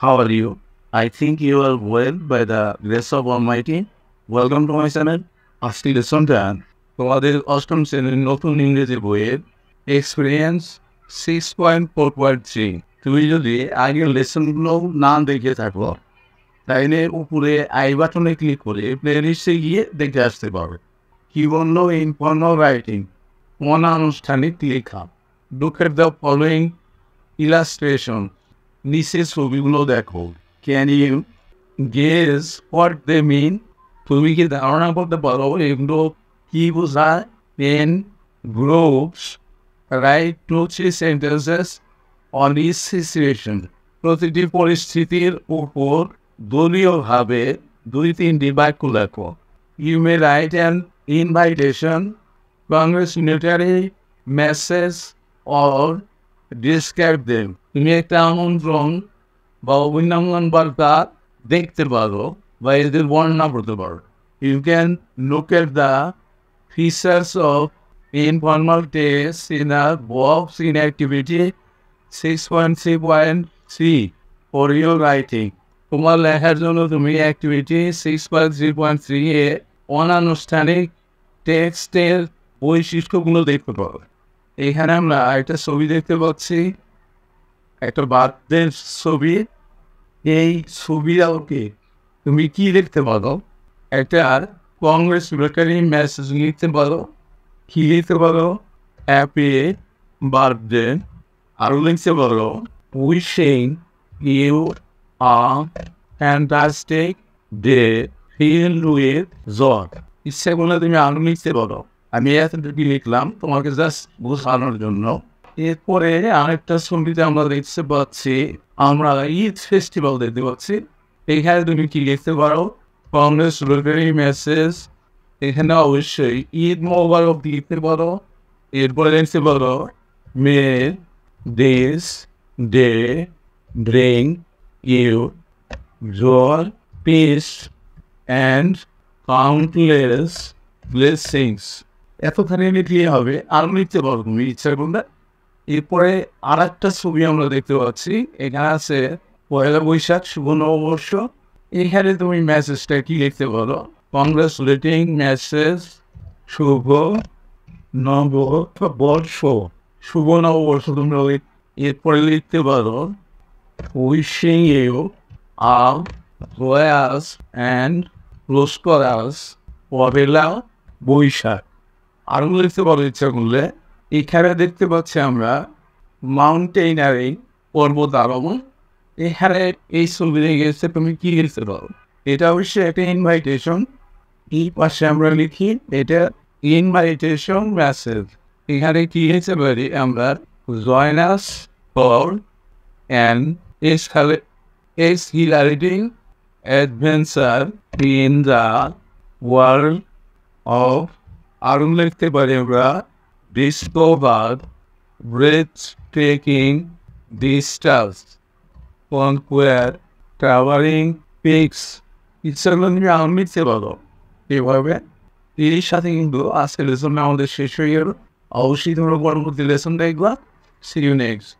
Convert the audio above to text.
How are you? I think you are well by the grace of Almighty. Welcome to my channel. আজকের সন্তান তোমাদের অষ্টম শ্রেণীর নতুন ইংরেজি বইয়ের experience six point four point three তুমি যদি আগের লেসনগুলো না দেখে থাকো তাইলে উপরে আই বাটনে ক্লিক করে প্লেলিস্টে গিয়ে দেখে আসতে পারবে কি বললো ইনফর্ম রাইটিং অনানুষ্ঠানিক লেখা look at the following illustration নিচে ছবিগুলো দেখো can you guess what they mean তুমি কি ধারণা করতে পারো এগুলো কি বোঝায় in groups write two three sentences on each situation প্রতিটি পরিস্থিতির উপর দলীয়ভাবে দুই তিনটি বাক্য লেখো you may write an invitation congress congratulatory message or describe them তুমি একটা আমন্ত্রণ বা অভিনন্দন বার্তা দেখতে পারো বা এদের বর্ণনা করতে পারো you can look at the features of informal text in our box in activity six point three point three for your writing তোমার লেখার জন্য তুমি activity six point three point three এ অনানুষ্ঠানিক টেক্সটের বৈশিষ্ট্যগুলো দেখতে পাবে এখানে আমরা একটা ছবি দেখতে পাচ্ছি একটা বার্থের ছবি এই ছবির আলোকে তুমি কি দেখতে পারো একটা বেকারি মেসেজ লিখতে পারো কি লিখতে পারো অ্যাপে বার্থডে আরও লিখতে পারো wishing you fantastic day filled with joy ইচ্ছে বলে তুমি আরও লিখতে পারো আমি এতটুকু লিখলাম তোমাকে জাস্ট বোঝানোর জন্য এরপরে আরেকটা সঙ্গীতে আমরা দেখতে পাচ্ছি আমরা ঈদ ফেস্টিভ্যাল দেখতে পাচ্ছি এখানে তুমি কি দেখতে পারো কংগ্রেস লোকেরই মেসেজ এখানে অবশ্যই ঈদ মোবারক দেখতে পারো এরপরে দেখতে পারো may this day bring you joy peace and countless blessings এতখানি নিয়ে হবে আর নিতে পারো তুমি ইচ্ছা করলে এরপরে আর একটা ছবি আমরা দেখতে পাচ্ছি এখানে আছে পয়লা বৈশাখ শুভ নববর্ষ এখানে তুমি মেসেজটা কি লিখতে পারো কংগ্রেচুলেটিং মেসেজ শুভ নববর্ষ শুভ নববর্ষ তোমরা এরপরে লিখতে পারো wishing you a joyous and prosperous Pohela Boishakh আরও লিখতে পারো ইচ্ছা করলে এখানে দেখতে পাচ্ছি আমরা মাউন্টেইনারিং পর্বত আরোহণ এখানে এই ছবি গেছে তুমি কি গেছে বলো এটা অবশ্যই একটা ইনভাইটেশন এই পাশে আমরা লিখি এটা ইনভাইটেশন মেসেজ এখানে কি গেছে পারি আমরা join us for and S S exhilarating adventure in the world of আরুন লিখতে পারি আমরা discover breathtaking distance conquer towering peaks ইচ্ছাগুলো নিয়ে আনন্দ এভাবে এর সাথে কিন্তু আজকে লেসনটা আমাদের শেষ হয়ে গেল অবশ্যই তোমরা পরবর্তী লেসনটা একবার সি ইউ নেক্সট